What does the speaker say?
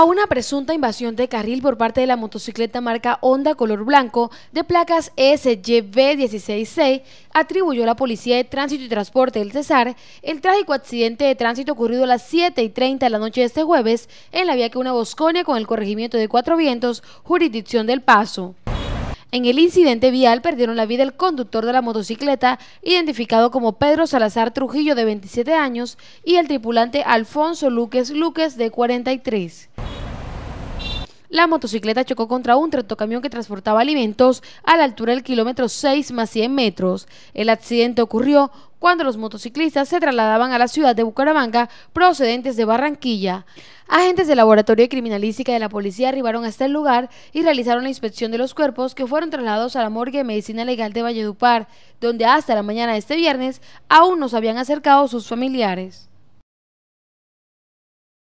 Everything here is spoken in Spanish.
a una presunta invasión de carril por parte de la motocicleta marca Honda color blanco de placas 16C, atribuyó la Policía de Tránsito y Transporte del Cesar el trágico accidente de tránsito ocurrido a las 7 y 30 de la noche de este jueves en la vía que una Bosconia con el corregimiento de Cuatro Vientos, jurisdicción del Paso. En el incidente vial perdieron la vida el conductor de la motocicleta, identificado como Pedro Salazar Trujillo de 27 años, y el tripulante Alfonso Luques Luques de 43. La motocicleta chocó contra un tractocamión que transportaba alimentos a la altura del kilómetro 6 más 100 metros. El accidente ocurrió cuando los motociclistas se trasladaban a la ciudad de Bucaramanga procedentes de Barranquilla. Agentes del Laboratorio de Criminalística de la Policía arribaron hasta el lugar y realizaron la inspección de los cuerpos que fueron trasladados a la morgue de Medicina Legal de Valledupar, donde hasta la mañana de este viernes aún no se habían acercado sus familiares.